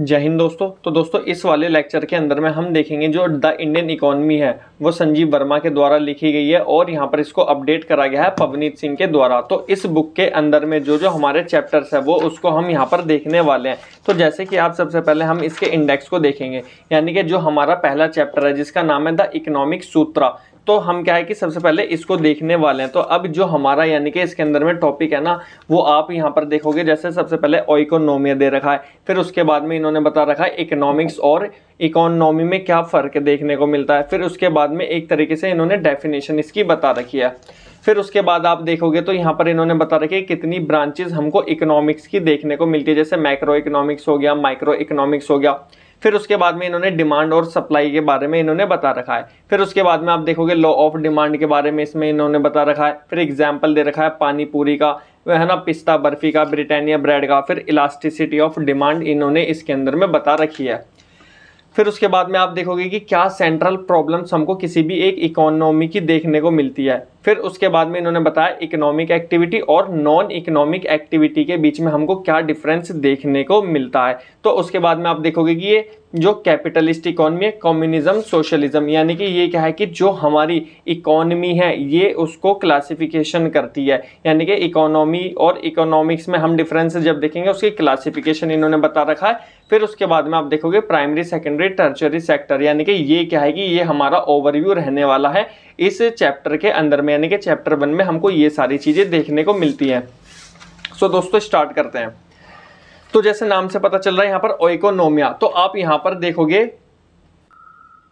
जय हिंद दोस्तों तो दोस्तों इस वाले लेक्चर के अंदर में हम देखेंगे जो द इंडियन इकोनॉमी है वो संजीव वर्मा के द्वारा लिखी गई है और यहाँ पर इसको अपडेट करा गया है पवनीत सिंह के द्वारा तो इस बुक के अंदर में जो जो हमारे चैप्टर्स है वो उसको हम यहाँ पर देखने वाले हैं तो जैसे कि आप सबसे पहले हम इसके इंडेक्स को देखेंगे यानी कि जो हमारा पहला चैप्टर है जिसका नाम है द इकोनॉमिक सूत्रा तो हम क्या है कि सबसे पहले इसको देखने वाले हैं तो अब जो हमारा यानी कि इसके अंदर में टॉपिक है ना वो आप यहाँ पर देखोगे जैसे सबसे पहले ओइकोनोमिया दे रखा है फिर उसके बाद में इन्होंने बता रखा है इकोनॉमिक्स और इकोनॉमी में क्या फ़र्क देखने को मिलता है फिर उसके बाद में एक तरीके से इन्होंने डेफिनेशन इसकी बता रखी है फिर उसके बाद आप देखोगे तो यहाँ पर इन्होंने बता रखे कितनी ब्रांचेज हमको इकोनॉमिक्स की देखने को मिलती है जैसे माइक्रो इकोनॉमिक्स हो गया माइक्रो इकोनॉमिक्स हो गया फिर उसके बाद में इन्होंने डिमांड और सप्लाई के बारे में इन्होंने बता रखा है फिर उसके बाद में आप देखोगे लॉ ऑफ डिमांड के बारे में इसमें इन्होंने बता रखा है फिर एग्जाम्पल दे रखा है पानी पूरी का वह है ना पिस्ता बर्फी का ब्रिटानिया ब्रेड का फिर इलास्टिसिटी ऑफ डिमांड इन्होंने इसके अंदर में बता रखी है फिर उसके बाद में आप देखोगे कि क्या सेंट्रल प्रॉब्लम्स हमको किसी भी एक इकोनॉमी की देखने को मिलती है फिर उसके बाद में इन्होंने बताया इकोनॉमिक एक्टिविटी और नॉन इकोनॉमिक एक्टिविटी के बीच में हमको क्या डिफरेंस देखने को मिलता है तो उसके बाद में आप देखोगे कि ये जो कैपिटलिस्ट इकोनॉमी है कम्युनिज्म सोशलिज्म यानी कि ये क्या है कि जो हमारी इकोनॉमी है ये उसको क्लासिफिकेशन करती है यानी कि इकोनॉमी और इकोनॉमिक्स में हम डिफरेंस जब देखेंगे उसकी क्लासिफिकेशन इन्होंने बता रखा है फिर उसके बाद में आप देखोगे प्राइमरी सेकेंडरी टर्चरी सेक्टर यानी कि ये क्या है कि ये हमारा ओवरव्यू रहने वाला है इस चैप्टर के अंदर में यानी कि चैप्टर वन में हमको ये सारी चीज़ें देखने को मिलती हैं सो दोस्तों स्टार्ट करते हैं तो जैसे नाम से पता चल रहा है यहाँ पर ओइकोनोमिया तो आप यहाँ पर देखोगे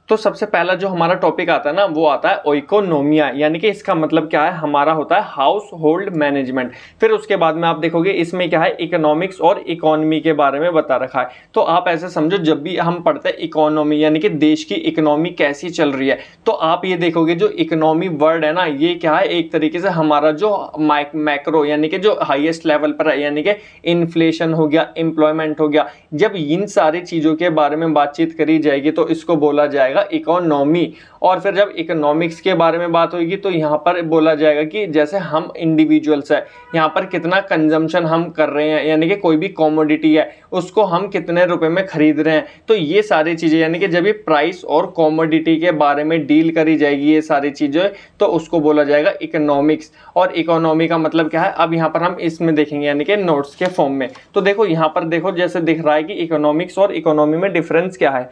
तो सबसे पहला जो हमारा टॉपिक आता है ना वो आता है ओइकोनोमिया यानी कि इसका मतलब क्या है हमारा होता है हाउस होल्ड मैनेजमेंट फिर उसके बाद में आप देखोगे इसमें क्या है इकोनॉमिक्स और इकोनॉमी के बारे में बता रखा है तो आप ऐसे समझो जब भी हम पढ़ते हैं इकोनॉमी यानी कि देश की इकोनॉमी कैसी चल रही है तो आप ये देखोगे जो इकोनॉमी वर्ड है ना ये क्या है एक तरीके से हमारा जो मैक्रो यानी कि जो हाइएस्ट लेवल पर है यानी कि इन्फ्लेशन हो गया एम्प्लॉयमेंट हो गया जब इन सारी चीज़ों के बारे में बातचीत करी जाएगी तो इसको बोला जाएगा जाएगा इकोनॉमी और फिर जब इकोनॉमिक्स के बारे में बात होगी तो यहाँ पर बोला जाएगा कि जैसे हम इंडिविजुअल्स है यहाँ पर कितना कंजम्पशन हम कर रहे हैं यानी कि कोई भी कॉमोडिटी है उसको हम कितने रुपए में खरीद रहे हैं तो ये सारी चीज़ें यानी कि जब ये प्राइस और कॉमोडिटी के बारे में डील करी जाएगी ये सारी चीज़ें तो उसको बोला जाएगा इकोनॉमिक्स और इकोनॉमी का मतलब क्या है अब यहाँ पर हम इसमें देखेंगे यानी कि नोट्स के फॉर्म में तो देखो यहाँ पर देखो जैसे दिख रहा है कि इकोनॉमिक्स और इकोनॉमी में डिफरेंस क्या है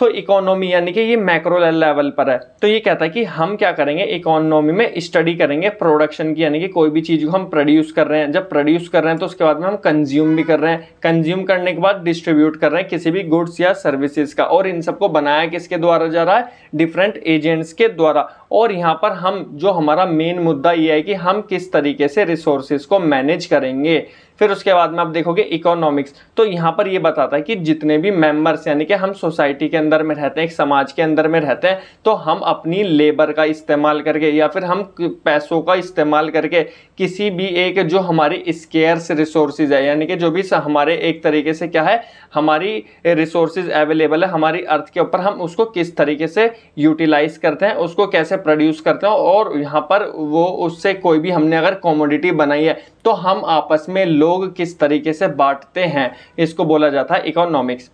तो इकोनॉमी यानी कि ये मैक्रो लेवल पर है तो ये कहता है कि हम क्या करेंगे इकोनॉमी में स्टडी करेंगे प्रोडक्शन की यानी कि कोई भी चीज़ को हम प्रोड्यूस कर रहे हैं जब प्रोड्यूस कर रहे हैं तो उसके बाद में हम कंज्यूम भी कर रहे हैं कंज्यूम करने के बाद डिस्ट्रीब्यूट कर रहे हैं किसी भी गुड्स या सर्विसेज का और इन सबको बनाया किसके द्वारा जा रहा है डिफरेंट एजेंट्स के द्वारा और यहाँ पर हम जो हमारा मेन मुद्दा ये है कि हम किस तरीके से रिसोर्सेज को मैनेज करेंगे फिर उसके बाद में आप देखोगे इकोनॉमिक्स तो यहाँ पर ये बताता है कि जितने भी मेंबर्स यानी कि हम सोसाइटी के अंदर में रहते हैं एक समाज के अंदर में रहते हैं तो हम अपनी लेबर का इस्तेमाल करके या फिर हम पैसों का इस्तेमाल करके किसी भी एक जो हमारी स्केयर्स रिसोर्सेज है यानी कि जो भी हमारे एक तरीके से क्या है हमारी रिसोर्सेज अवेलेबल है हमारी अर्थ के ऊपर हम उसको किस तरीके से यूटिलाइज करते हैं उसको कैसे प्रोड्यूस करते हैं और यहाँ पर वो उससे कोई भी हमने अगर कॉमोडिटी बनाई है तो हम आपस में लोग किस तरीके से बांटते हैं इसको बोला जाता है इकोनॉमिक्स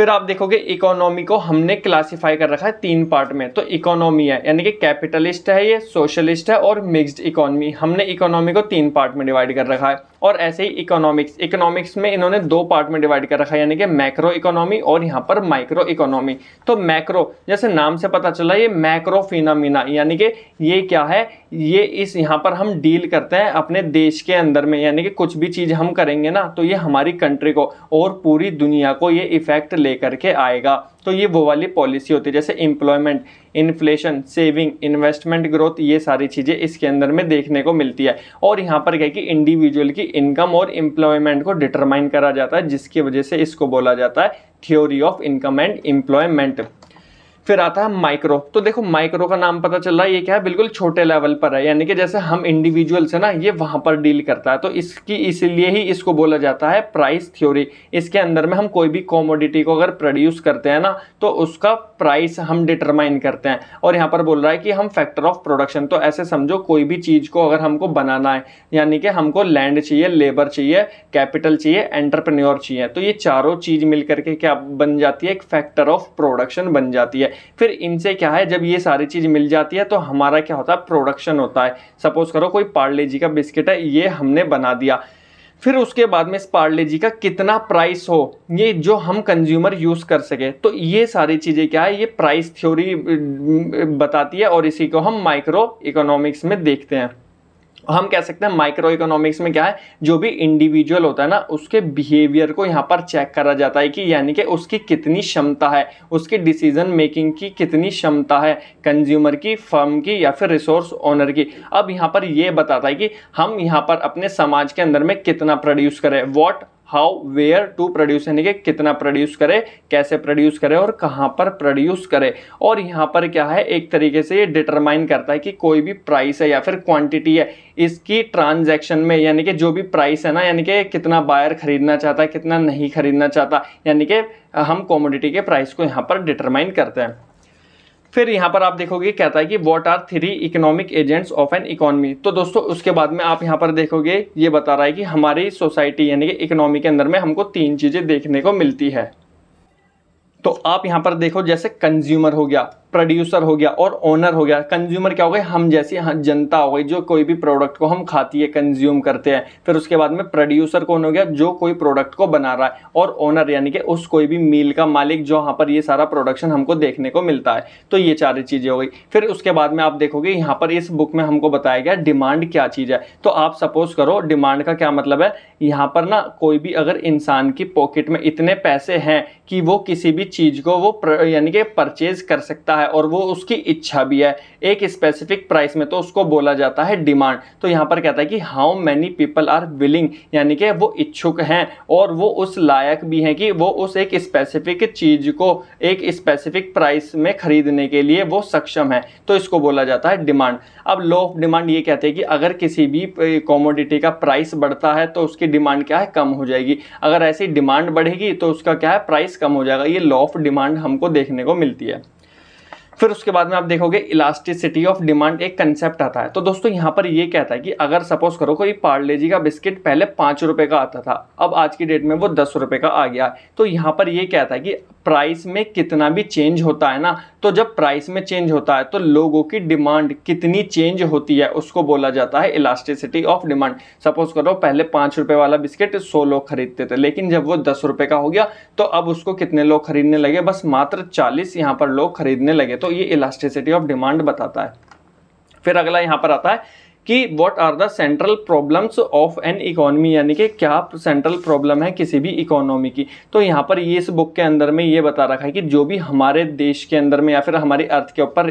फिर आप देखोगे इकोनॉमी को हमने क्लासिफाई कर रखा है तीन पार्ट में तो इकोनॉमी है यानी कि कैपिटलिस्ट है ये सोशलिस्ट है और मिक्स्ड इकोनॉमी हमने इकोनॉमी को तीन पार्ट में डिवाइड कर रखा है और ऐसे ही इकोनॉमिक्स इकोनॉमिक्स में इन्होंने दो पार्ट में डिवाइड कर रखा है यानी कि मैक्रो इकोनॉमी और यहाँ पर माइक्रो इकोनॉमी तो मैक्रो जैसे नाम से पता चला ये मैक्रो यानी कि ये क्या है ये इस यहाँ पर हम डील करते हैं अपने देश के अंदर में यानी कि कुछ भी चीज़ हम करेंगे ना तो ये हमारी कंट्री को और पूरी दुनिया को ये इफेक्ट ले लेकर के आएगा तो ये वो वाली पॉलिसी होती है जैसे employment inflation saving investment growth ये सारी चीज़ें इसके अंदर में देखने को मिलती है और यहाँ पर क्या कि इंडिविजुअल की इनकम और इम्प्लॉयमेंट को डिटरमाइन करा जाता है जिसकी वजह से इसको बोला जाता है theory of income and employment फिर आता है माइक्रो तो देखो माइक्रो का नाम पता चल रहा है ये क्या है बिल्कुल छोटे लेवल पर है यानी कि जैसे हम इंडिविजुअल्स है ना ये वहाँ पर डील करता है तो इसकी इसलिए ही इसको बोला जाता है प्राइस थ्योरी इसके अंदर में हम कोई भी कॉमोडिटी को अगर प्रोड्यूस करते हैं ना तो उसका प्राइस हम डिटरमाइन करते हैं और यहाँ पर बोल रहा है कि हम फैक्टर ऑफ प्रोडक्शन तो ऐसे समझो कोई भी चीज़ को अगर हमको बनाना है यानी कि हमको लैंड चाहिए लेबर चाहिए कैपिटल चाहिए एंटरप्रेन्योर चाहिए तो ये चारों चीज़ मिल करके क्या बन जाती है एक फैक्टर ऑफ प्रोडक्शन बन जाती है है फिर इनसे क्या है जब ये सारी चीज़ मिल जाती है तो हमारा क्या होता है प्रोडक्शन होता है सपोज करो कोई पार्ले जी का बिस्किट है ये हमने बना दिया फिर उसके बाद में इस पार्ले जी का कितना प्राइस हो ये जो हम कंज्यूमर यूज़ कर सके तो ये सारी चीज़ें क्या है ये प्राइस थ्योरी बताती है और इसी को हम माइक्रो इकोनॉमिक्स में देखते हैं हम कह सकते हैं माइक्रो इकोनॉमिक्स में क्या है जो भी इंडिविजुअल होता है ना उसके बिहेवियर को यहाँ पर चेक करा जाता है कि यानी कि उसकी कितनी क्षमता है उसकी डिसीजन मेकिंग की कितनी क्षमता है कंज्यूमर की फर्म की या फिर रिसोर्स ओनर की अब यहाँ पर यह बताता है कि हम यहाँ पर अपने समाज के अंदर में कितना प्रोड्यूस करें what how where to produce यानी कि कितना प्रोड्यूस करे कैसे प्रोड्यूस करे और कहाँ पर प्रोड्यूस करे और यहाँ पर क्या है एक तरीके से ये डिटरमाइन करता है कि कोई भी प्राइस है या फिर क्वांटिटी है इसकी ट्रांजैक्शन में यानी कि जो भी प्राइस है ना यानी कि कितना बायर खरीदना चाहता है कितना नहीं खरीदना चाहता यानी कि हम कॉमोडिटी के प्राइस को यहाँ पर डिटरमाइन करते हैं फिर यहाँ पर आप देखोगे कहता है कि what are three economic agents of an economy तो दोस्तों उसके बाद में आप यहाँ पर देखोगे ये बता रहा है कि हमारी सोसाइटी यानी कि इकोनॉमी के अंदर में हमको तीन चीज़ें देखने को मिलती है तो आप यहाँ पर देखो जैसे कंज्यूमर हो गया प्रोड्यूसर हो गया और ओनर हो गया कंज्यूमर क्या हो गए हम जैसी जनता हो गई जो कोई भी प्रोडक्ट को हम खाती है कंज्यूम करते हैं फिर उसके बाद में प्रोड्यूसर कौन हो गया जो कोई प्रोडक्ट को बना रहा है और ओनर यानी कि उस कोई भी मील का मालिक जो यहाँ पर ये सारा प्रोडक्शन हमको देखने को मिलता है तो ये सारी चीज़ें हो गई फिर उसके बाद में आप देखोगे यहाँ पर इस बुक में हमको बताया गया डिमांड क्या चीज़ है तो आप सपोज करो डिमांड का क्या मतलब है यहाँ पर ना कोई भी अगर इंसान की पॉकेट में इतने पैसे हैं कि वो किसी भी चीज़ को वो यानी कि परचेज कर सकता है और वो उसकी इच्छा भी है एक स्पेसिफिक प्राइस में तो उसको बोला जाता है डिमांड तो यहाँ पर कहता है कि how many people are willing यानी कि वो इच्छुक हैं और वो उस लायक भी हैं कि वो उस एक स्पेसिफिक चीज़ को एक स्पेसिफिक प्राइस में खरीदने के लिए वो सक्षम है तो इसको बोला जाता है डिमांड अब लो ऑफ डिमांड ये कहते हैं कि अगर किसी भी कॉमोडिटी का प्राइस बढ़ता है तो उसकी डिमांड क्या है कम हो जाएगी अगर ऐसी डिमांड बढ़ेगी तो उसका क्या है प्राइस कम हो जाएगा ये लॉ ऑफ डिमांड हमको देखने को मिलती है फिर उसके बाद में आप देखोगे इलास्टिसिटी ऑफ डिमांड एक कंसेप्ट आता है तो दोस्तों यहाँ पर ये कहता है कि अगर सपोज करो कोई पार्ले जी का बिस्किट पहले पाँच रुपये का आता था अब आज की डेट में वो दस रुपये का आ गया है तो यहाँ पर ये कहता है कि प्राइस में कितना भी चेंज होता है ना तो जब प्राइस में चेंज होता है तो लोगों की डिमांड कितनी चेंज होती है उसको बोला जाता है इलास्टिसिटी ऑफ डिमांड सपोज करो पहले पाँच रुपये वाला बिस्किट सौ लोग खरीदते थे लेकिन जब वो दस रुपये का हो गया तो अब उसको कितने लोग खरीदने लगे बस मात्र चालीस यहाँ पर लोग खरीदने लगे तो ये इलास्टिसिटी ऑफ डिमांड बताता है फिर अगला यहाँ पर आता है कि what are the central problems of an economy यानी कि क्या सेंट्रल प्रॉब्लम है किसी भी इकोनॉमी की तो यहाँ पर ये इस बुक के अंदर में ये बता रखा है कि जो भी हमारे देश के अंदर में या फिर हमारी अर्थ के ऊपर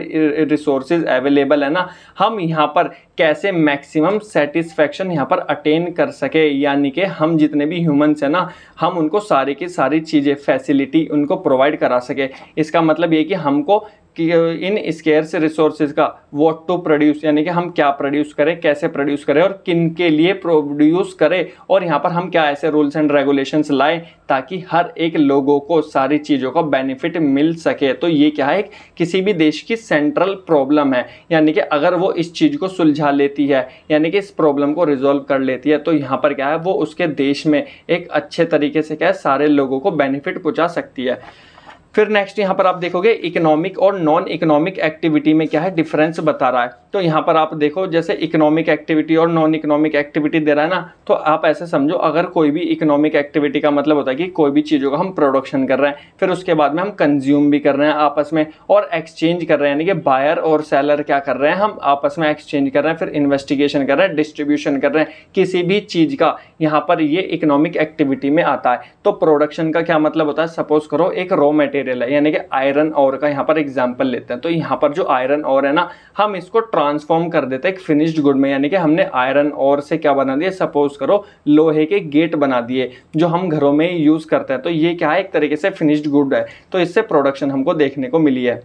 रिसोर्सेज अवेलेबल है ना हम यहाँ पर कैसे मैक्सिमम सेटिस्फैक्शन यहाँ पर अटेन कर सके यानी कि हम जितने भी ह्यूमन्स हैं ना हम उनको सारे की सारी चीज़ें फैसिलिटी उनको प्रोवाइड करा सके इसका मतलब ये कि हमको कि इन स्केयर्स रिसोर्सेज का वॉट टू प्रोड्यूस यानी कि हम क्या प्रोड्यूस करें कैसे प्रोड्यूस करें और किन के लिए प्रोड्यूस करें और यहाँ पर हम क्या ऐसे रूल्स एंड रेगुलेशंस लाएं ताकि हर एक लोगों को सारी चीज़ों का बेनिफिट मिल सके तो ये क्या है किसी भी देश की सेंट्रल प्रॉब्लम है यानी कि अगर वो इस चीज़ को सुलझा लेती है यानी कि इस प्रॉब्लम को रिजॉल्व कर लेती है तो यहाँ पर क्या है वो उसके देश में एक अच्छे तरीके से क्या है सारे लोगों को बेनिफिट पहुँचा सकती है फिर नेक्स्ट यहाँ पर आप देखोगे इकोनॉमिक और नॉन इकोनॉमिक एक्टिविटी में क्या है डिफरेंस बता रहा है तो यहाँ पर आप देखो जैसे इकोनॉमिक एक्टिविटी और नॉन इकोनॉमिक एक्टिविटी दे रहा है ना तो आप ऐसे समझो अगर कोई भी इकोनॉमिक एक्टिविटी का मतलब होता है कि कोई भी चीज़ों का हम प्रोडक्शन कर रहे हैं फिर उसके बाद में हम कंज्यूम भी कर रहे हैं आपस में और एक्सचेंज कर रहे हैं यानी कि बायर और सेलर क्या कर रहे हैं हम आपस में एक्सचेंज कर रहे हैं फिर इन्वेस्टिगेशन कर रहे हैं डिस्ट्रीब्यूशन कर रहे हैं किसी भी चीज़ का यहाँ पर ये इकोनॉमिक एक्टिविटी में आता है तो प्रोडक्शन का क्या मतलब होता है सपोज करो एक रॉ मेटेरियल मटेरियल है यानी कि आयरन और का यहाँ पर एग्जाम्पल लेते हैं तो यहाँ पर जो आयरन और है ना हम इसको ट्रांसफॉर्म कर देते हैं एक फिनिश्ड गुड में यानी कि हमने आयरन और से क्या बना दिया सपोज करो लोहे के गेट बना दिए जो हम घरों में यूज़ करते हैं तो ये क्या है एक तरीके से फिनिश्ड गुड है तो इससे प्रोडक्शन हमको देखने को मिली है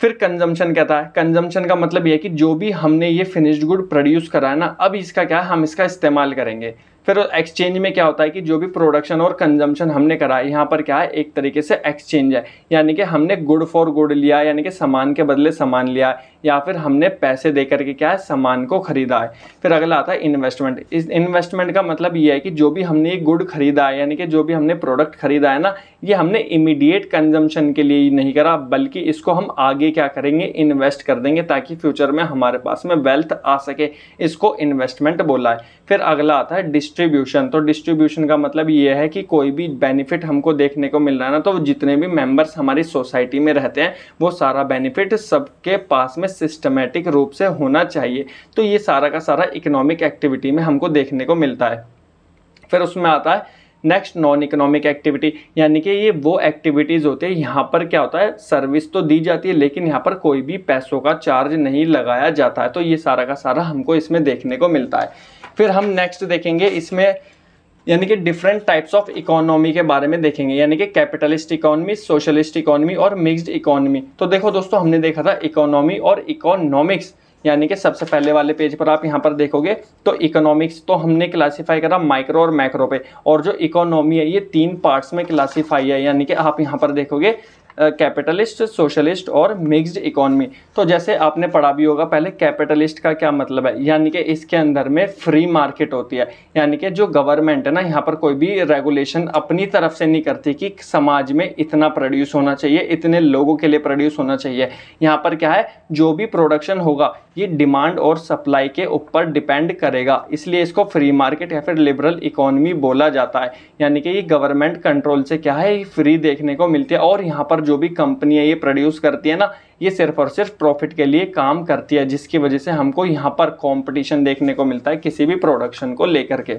फिर कंजम्पशन कहता है कंजम्पशन का मतलब यह कि जो भी हमने ये फिनिश्ड गुड प्रोड्यूस करा है ना अब इसका क्या है हम इसका इस्तेमाल करेंगे फिर एक्सचेंज में क्या होता है कि जो भी प्रोडक्शन और कंजम्पशन हमने करा यहाँ पर क्या है एक तरीके से एक्सचेंज है यानी कि हमने गुड फॉर गुड लिया यानी कि सामान के बदले सामान लिया या फिर हमने पैसे दे करके क्या है सामान को खरीदा है फिर अगला आता है इन्वेस्टमेंट इस इन्वेस्टमेंट का मतलब ये है कि जो भी हमने ये गुड खरीदा है यानी कि जो भी हमने प्रोडक्ट खरीदा है ना ये हमने इमीडिएट कंजम्पशन के लिए नहीं करा बल्कि इसको हम आगे क्या करेंगे इन्वेस्ट कर देंगे ताकि फ्यूचर में हमारे पास में वेल्थ आ सके इसको इन्वेस्टमेंट बोला है फिर अगला आता है डिस्ट्रीब्यूशन तो डिस्ट्रीब्यूशन का मतलब ये है कि कोई भी बेनिफिट हमको देखने को मिल रहा है ना तो जितने भी मेम्बर्स हमारी सोसाइटी में रहते हैं वो सारा बेनिफिट सबके पास में में सिस्टमेटिक रूप से होना चाहिए तो ये सारा का सारा इकोनॉमिक एक्टिविटी में हमको देखने को मिलता है फिर उसमें आता है नेक्स्ट नॉन इकोनॉमिक एक्टिविटी यानी कि ये वो एक्टिविटीज़ होते हैं यहाँ पर क्या होता है सर्विस तो दी जाती है लेकिन यहाँ पर कोई भी पैसों का चार्ज नहीं लगाया जाता है तो ये सारा का सारा हमको इसमें देखने को मिलता है फिर हम नेक्स्ट देखेंगे इसमें यानी कि डिफरेंट टाइप्स ऑफ इकोनॉमी के बारे में देखेंगे यानी कि कैपिटलिस्ट इकोनॉमी सोशलिस्ट इकोनॉमी और मिक्सड इकोनॉमी तो देखो दोस्तों हमने देखा था इकोनॉमी और इकोनॉमिक्स यानी कि सबसे पहले वाले पेज पर आप यहाँ पर देखोगे तो इकोनॉमिक्स तो हमने क्लासीफाई करा माइक्रो और मैक्रो पे और जो इकोनॉमी है ये तीन पार्ट्स में क्लासीफाई है यानी कि आप यहाँ पर देखोगे कैपिटलिस्ट सोशलिस्ट और मिक्स्ड इकोनमी तो जैसे आपने पढ़ा भी होगा पहले कैपिटलिस्ट का क्या मतलब है यानी कि इसके अंदर में फ्री मार्केट होती है यानी कि जो गवर्नमेंट है ना यहाँ पर कोई भी रेगुलेशन अपनी तरफ से नहीं करती कि समाज में इतना प्रोड्यूस होना चाहिए इतने लोगों के लिए प्रोड्यूस होना चाहिए यहाँ पर क्या है जो भी प्रोडक्शन होगा ये डिमांड और सप्लाई के ऊपर डिपेंड करेगा इसलिए इसको फ्री मार्केट या फिर लिबरल इकोनमी बोला जाता है यानी कि ये गवर्नमेंट कंट्रोल से क्या है फ्री देखने को मिलती है और यहाँ पर जो भी है ये प्रोड्यूस करती है ना ये सिर्फ और सिर्फ प्रॉफिट के लिए काम करती है जिसकी वजह से हमको यहाँ पर कॉम्पिटिशन देखने को मिलता है किसी भी प्रोडक्शन को लेकर के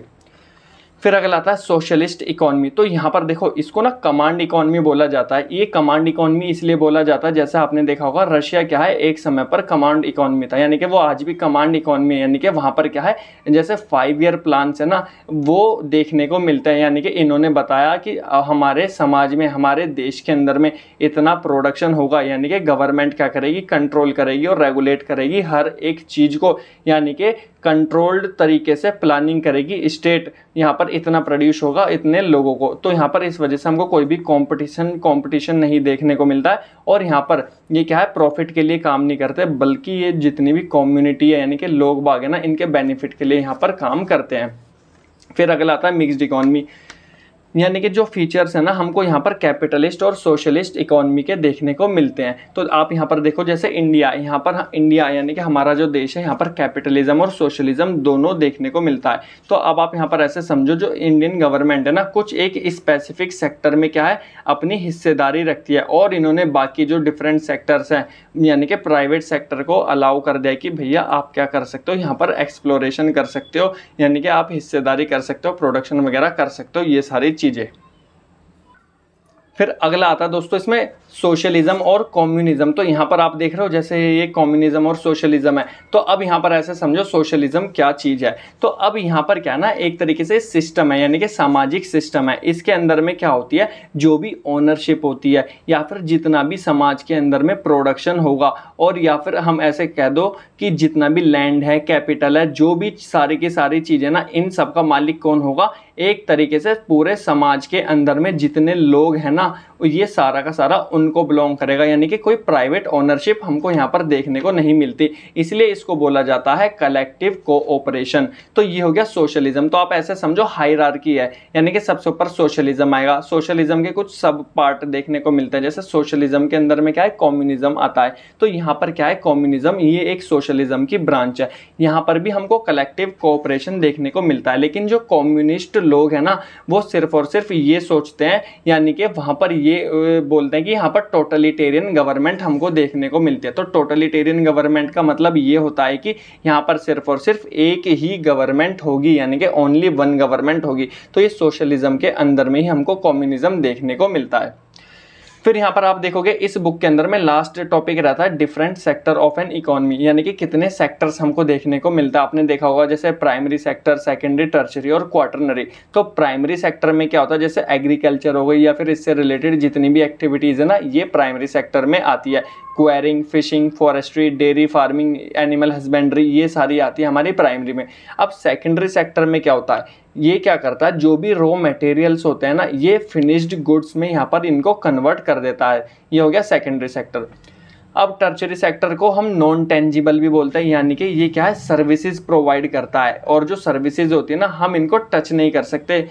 फिर अगला आता है सोशलिस्ट इकोनॉमी तो यहाँ पर देखो इसको ना कमांड इकोनॉमी बोला जाता है ये कमांड इकोनॉमी इसलिए बोला जाता है जैसे आपने देखा होगा रशिया क्या है एक समय पर कमांड इकोनॉमी था यानी कि वो आज भी कमांड इकोनॉमी है यानी कि वहाँ पर क्या है जैसे फाइव ईयर प्लान है ना वो देखने को मिलता है यानी कि इन्होंने बताया कि हमारे समाज में हमारे देश के अंदर में इतना प्रोडक्शन होगा यानी कि गवर्नमेंट क्या करेगी कंट्रोल करेगी और रेगुलेट करेगी हर एक चीज़ को यानी कि कंट्रोल्ड तरीके से प्लानिंग करेगी स्टेट यहाँ पर इतना प्रोड्यूस होगा इतने लोगों को तो यहाँ पर इस वजह से हमको कोई भी कंपटीशन कंपटीशन नहीं देखने को मिलता है और यहाँ पर ये क्या है प्रॉफिट के लिए काम नहीं करते बल्कि ये जितनी भी कम्युनिटी है यानी कि लोग बाग है ना इनके बेनिफिट के लिए यहाँ पर काम करते हैं फिर अगला आता है मिक्सड इकोनॉमी यानी कि जो फीचर्स हैं ना हमको यहाँ पर कैपिटलिस्ट और सोशलिस्ट इकोनॉमी के देखने को मिलते हैं तो आप यहाँ पर देखो जैसे इंडिया यहाँ पर इंडिया यानी कि हमारा जो देश है यहाँ पर कैपिटलिज्म और सोशलिज्म दोनों देखने को मिलता है तो अब आप यहाँ पर ऐसे समझो जो इंडियन गवर्नमेंट है ना कुछ एक स्पेसिफिक सेक्टर में क्या है अपनी हिस्सेदारी रखती है और इन्होंने बाकी जो डिफरेंट सेक्टर्स हैं यानी कि प्राइवेट सेक्टर को अलाउ कर दिया कि भैया आप क्या कर सकते हो यहाँ पर एक्सप्लोरेशन कर सकते हो यानी कि आप हिस्सेदारी कर सकते हो प्रोडक्शन वगैरह कर सकते हो ये सारी चीज़ें फिर अगला आता है दोस्तों इसमें सोशलिज्म और कम्युनिज्म तो यहाँ पर आप देख रहे हो जैसे ये कम्युनिज्म और सोशलिज्म है तो अब यहाँ पर ऐसे समझो सोशलिज्म क्या चीज़ है तो अब यहाँ पर क्या ना एक तरीके से सिस्टम है यानी कि सामाजिक सिस्टम है इसके अंदर में क्या होती है जो भी ओनरशिप होती है या फिर जितना भी समाज के अंदर में प्रोडक्शन होगा और या फिर हम ऐसे कह दो कि जितना भी लैंड है कैपिटल है जो भी सारी की सारी चीज़ें ना इन सब का मालिक कौन होगा एक तरीके से पूरे समाज के अंदर में जितने लोग हैं ना ये सारा का सारा उनको बिलोंग करेगा यानी कि कोई प्राइवेट ओनरशिप हमको यहाँ पर देखने को नहीं मिलती इसलिए इसको बोला जाता है कलेक्टिव कोऑपरेशन तो ये हो गया सोशलिज्म तो आप ऐसे समझो हायरार्की है यानी कि सबसे ऊपर सोशलिज्म आएगा सोशलिज्म के कुछ सब पार्ट देखने को मिलते हैं जैसे सोशलिज्म के अंदर में क्या है कॉम्युनिज्म आता है तो यहाँ पर क्या है कॉम्युनिज्म ये एक सोशलिज्म की ब्रांच है यहाँ पर भी हमको कलेक्टिव कोऑपरेशन देखने को मिलता है लेकिन जो कॉम्युनिस्ट लोग हैं ना वो सिर्फ और सिर्फ ये सोचते हैं यानी कि वहाँ पर ये ये बोलते हैं कि यहाँ पर टोटलिटेरियन गवर्नमेंट हमको देखने को मिलती है तो टोटलिटेरियन गवर्नमेंट का मतलब ये होता है कि यहाँ पर सिर्फ और सिर्फ एक ही गवर्नमेंट होगी यानी कि ओनली वन गवर्नमेंट होगी तो ये सोशलिज्म के अंदर में ही हमको कॉम्युनिज्म देखने को मिलता है फिर यहाँ पर आप देखोगे इस बुक के अंदर में लास्ट टॉपिक रहता है different sector of an economy यानी कि कितने सेक्टर्स हमको देखने को मिलता है आपने देखा होगा जैसे प्राइमरी सेक्टर सेकेंडरी टर्चरी और क्वार्टरनरी तो प्राइमरी सेक्टर में क्या होता है जैसे एग्रीकल्चर हो गई या फिर इससे रिलेटेड जितनी भी एक्टिविटीज़ है ना ये प्राइमरी सेक्टर में आती है quarrying fishing forestry dairy farming animal husbandry ये सारी आती है हमारी प्राइमरी में अब सेकेंडरी सेक्टर में क्या होता है ये क्या करता है जो भी रॉ मटेरियल्स होते हैं ना ये फिनिश्ड गुड्स में यहाँ पर इनको कन्वर्ट कर देता है ये हो गया सेकेंडरी सेक्टर अब टर्चरी सेक्टर को हम नॉन टेंजिबल भी बोलते हैं यानी कि ये क्या है सर्विसेज प्रोवाइड करता है और जो सर्विसेज होती है ना हम इनको टच नहीं कर सकते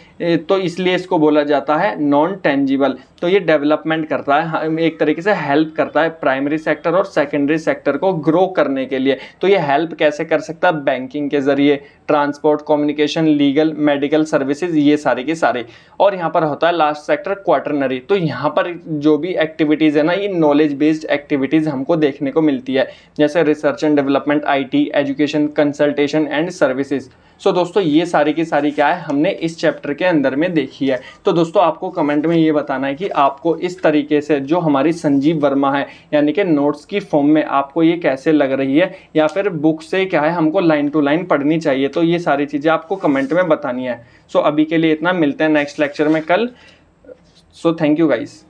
तो इसलिए इसको बोला जाता है नॉन टेंजिबल तो ये डेवलपमेंट करता है एक तरीके से हेल्प करता है प्राइमरी सेक्टर और सेकेंडरी सेक्टर को ग्रो करने के लिए तो ये हेल्प कैसे कर सकता है बैंकिंग के ज़रिए transport communication legal medical services ये सारे के सारे और यहाँ पर होता है लास्ट सेक्टर क्वार्टरनरी तो यहाँ पर जो भी एक्टिविटीज़ है ना ये नॉलेज बेस्ड एक्टिविटीज़ चीज़ हमको देखने को मिलती है जैसे research and development IT education consultation and services so दोस्तों ये सारी की सारी क्या है हमने इस चैप्टर के अंदर में देखी है तो दोस्तों आपको कमेंट में ये बताना है कि आपको इस तरीके से जो हमारी संजीव वर्मा है यानी कि नोट्स की फॉर्म में आपको ये कैसे लग रही है या फिर बुक से क्या है हमको लाइन टू लाइन पढ़नी चाहिए तो ये सारी चीज़ें आपको कमेंट में बतानी है सो अभी के लिए इतना मिलते हैं नेक्स्ट लेक्चर में कल सो थैंक यू गाइज़